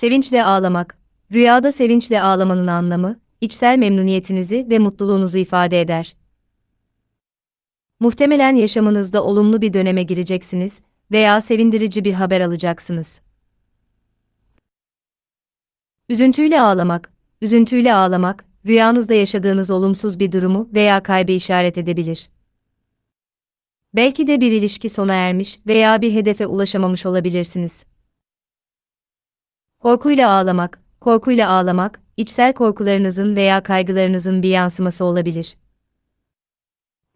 Sevinçle ağlamak, rüyada sevinçle ağlamanın anlamı, içsel memnuniyetinizi ve mutluluğunuzu ifade eder. Muhtemelen yaşamınızda olumlu bir döneme gireceksiniz veya sevindirici bir haber alacaksınız. Üzüntüyle ağlamak, üzüntüyle ağlamak, rüyanızda yaşadığınız olumsuz bir durumu veya kaybı işaret edebilir. Belki de bir ilişki sona ermiş veya bir hedefe ulaşamamış olabilirsiniz. Korkuyla ağlamak, korkuyla ağlamak, içsel korkularınızın veya kaygılarınızın bir yansıması olabilir.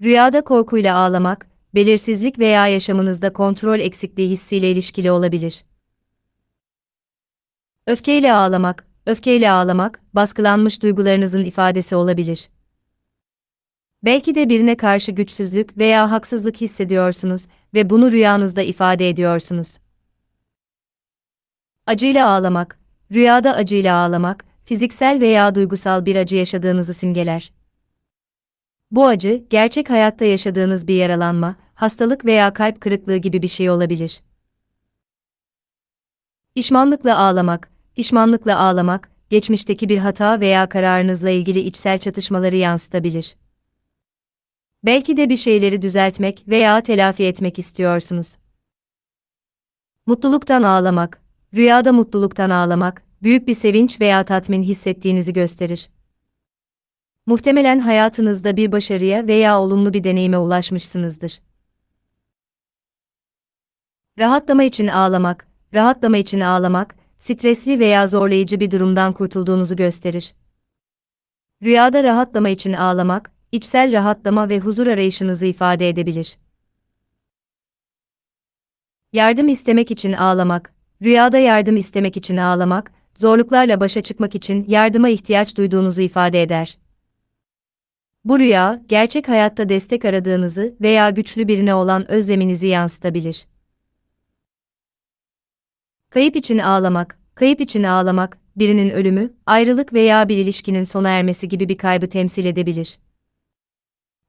Rüyada korkuyla ağlamak, belirsizlik veya yaşamınızda kontrol eksikliği hissiyle ilişkili olabilir. Öfkeyle ağlamak, öfkeyle ağlamak, baskılanmış duygularınızın ifadesi olabilir. Belki de birine karşı güçsüzlük veya haksızlık hissediyorsunuz ve bunu rüyanızda ifade ediyorsunuz. Acıyla ağlamak, rüyada acıyla ağlamak, fiziksel veya duygusal bir acı yaşadığınızı simgeler. Bu acı, gerçek hayatta yaşadığınız bir yaralanma, hastalık veya kalp kırıklığı gibi bir şey olabilir. İşmanlıkla ağlamak, işmanlıkla ağlamak, geçmişteki bir hata veya kararınızla ilgili içsel çatışmaları yansıtabilir. Belki de bir şeyleri düzeltmek veya telafi etmek istiyorsunuz. Mutluluktan ağlamak, Rüyada mutluluktan ağlamak, büyük bir sevinç veya tatmin hissettiğinizi gösterir. Muhtemelen hayatınızda bir başarıya veya olumlu bir deneyime ulaşmışsınızdır. Rahatlama için ağlamak, rahatlama için ağlamak, stresli veya zorlayıcı bir durumdan kurtulduğunuzu gösterir. Rüyada rahatlama için ağlamak, içsel rahatlama ve huzur arayışınızı ifade edebilir. Yardım istemek için ağlamak, Rüyada yardım istemek için ağlamak, zorluklarla başa çıkmak için yardıma ihtiyaç duyduğunuzu ifade eder. Bu rüya, gerçek hayatta destek aradığınızı veya güçlü birine olan özleminizi yansıtabilir. Kayıp için ağlamak, kayıp için ağlamak, birinin ölümü, ayrılık veya bir ilişkinin sona ermesi gibi bir kaybı temsil edebilir.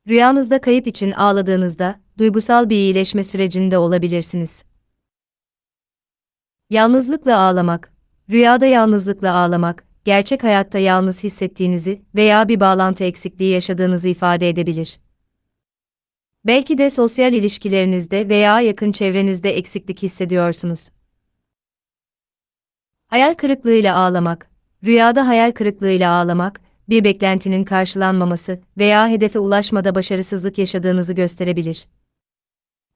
Rüyanızda kayıp için ağladığınızda, duygusal bir iyileşme sürecinde olabilirsiniz. Yalnızlıkla ağlamak, rüyada yalnızlıkla ağlamak, gerçek hayatta yalnız hissettiğinizi veya bir bağlantı eksikliği yaşadığınızı ifade edebilir. Belki de sosyal ilişkilerinizde veya yakın çevrenizde eksiklik hissediyorsunuz. Hayal kırıklığıyla ağlamak, rüyada hayal kırıklığıyla ağlamak, bir beklentinin karşılanmaması veya hedefe ulaşmada başarısızlık yaşadığınızı gösterebilir.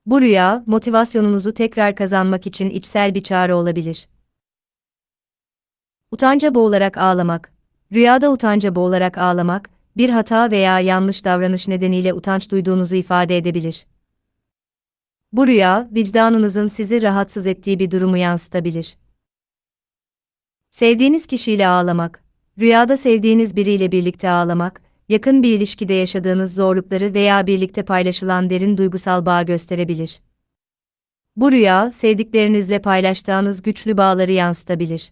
Bu rüya, motivasyonunuzu tekrar kazanmak için içsel bir çağrı olabilir. Utanca boğularak ağlamak. Rüyada utanca boğularak ağlamak, bir hata veya yanlış davranış nedeniyle utanç duyduğunuzu ifade edebilir. Bu rüya, vicdanınızın sizi rahatsız ettiği bir durumu yansıtabilir. Sevdiğiniz kişiyle ağlamak. Rüyada sevdiğiniz biriyle birlikte ağlamak, yakın bir ilişkide yaşadığınız zorlukları veya birlikte paylaşılan derin duygusal bağ gösterebilir. Bu rüya, sevdiklerinizle paylaştığınız güçlü bağları yansıtabilir.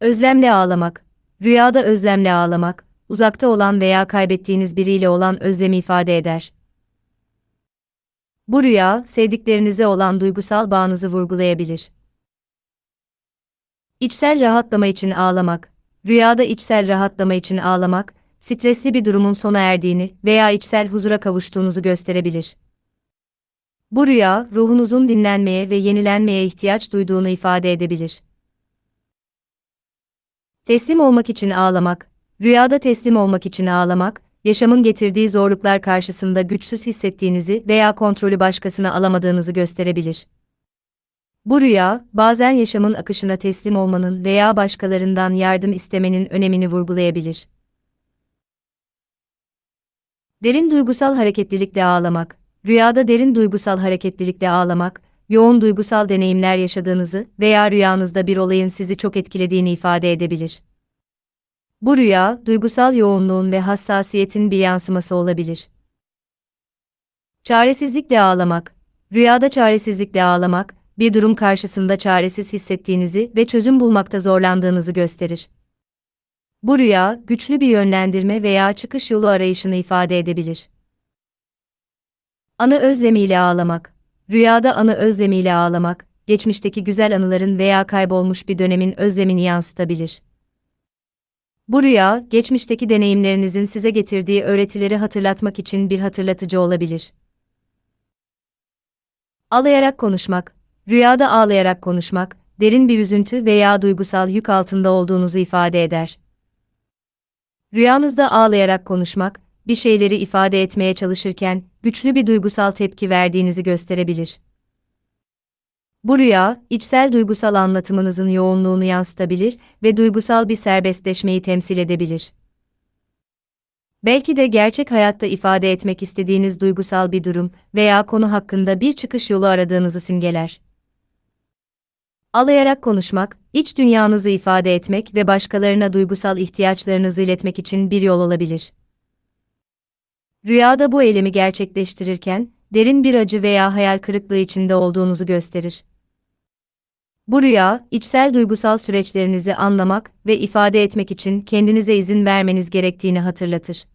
Özlemle ağlamak. Rüyada özlemle ağlamak, uzakta olan veya kaybettiğiniz biriyle olan özlemi ifade eder. Bu rüya, sevdiklerinize olan duygusal bağınızı vurgulayabilir. İçsel rahatlama için ağlamak rüyada içsel rahatlama için ağlamak, stresli bir durumun sona erdiğini veya içsel huzura kavuştuğunuzu gösterebilir. Bu rüya, ruhunuzun dinlenmeye ve yenilenmeye ihtiyaç duyduğunu ifade edebilir. Teslim olmak için ağlamak, rüyada teslim olmak için ağlamak, yaşamın getirdiği zorluklar karşısında güçsüz hissettiğinizi veya kontrolü başkasına alamadığınızı gösterebilir. Bu rüya, bazen yaşamın akışına teslim olmanın veya başkalarından yardım istemenin önemini vurgulayabilir. Derin duygusal hareketlilikle ağlamak, rüyada derin duygusal hareketlilikle ağlamak, yoğun duygusal deneyimler yaşadığınızı veya rüyanızda bir olayın sizi çok etkilediğini ifade edebilir. Bu rüya, duygusal yoğunluğun ve hassasiyetin bir yansıması olabilir. Çaresizlikle ağlamak, rüyada çaresizlikle ağlamak, bir durum karşısında çaresiz hissettiğinizi ve çözüm bulmakta zorlandığınızı gösterir. Bu rüya, güçlü bir yönlendirme veya çıkış yolu arayışını ifade edebilir. Anı özlemiyle ağlamak. Rüyada anı özlemiyle ağlamak, geçmişteki güzel anıların veya kaybolmuş bir dönemin özlemini yansıtabilir. Bu rüya, geçmişteki deneyimlerinizin size getirdiği öğretileri hatırlatmak için bir hatırlatıcı olabilir. Alayarak konuşmak, Rüyada ağlayarak konuşmak, derin bir üzüntü veya duygusal yük altında olduğunuzu ifade eder. Rüyanızda ağlayarak konuşmak, bir şeyleri ifade etmeye çalışırken güçlü bir duygusal tepki verdiğinizi gösterebilir. Bu rüya, içsel duygusal anlatımınızın yoğunluğunu yansıtabilir ve duygusal bir serbestleşmeyi temsil edebilir. Belki de gerçek hayatta ifade etmek istediğiniz duygusal bir durum veya konu hakkında bir çıkış yolu aradığınızı simgeler. Alayarak konuşmak, iç dünyanızı ifade etmek ve başkalarına duygusal ihtiyaçlarınızı iletmek için bir yol olabilir. Rüyada bu eylemi gerçekleştirirken, derin bir acı veya hayal kırıklığı içinde olduğunuzu gösterir. Bu rüya, içsel duygusal süreçlerinizi anlamak ve ifade etmek için kendinize izin vermeniz gerektiğini hatırlatır.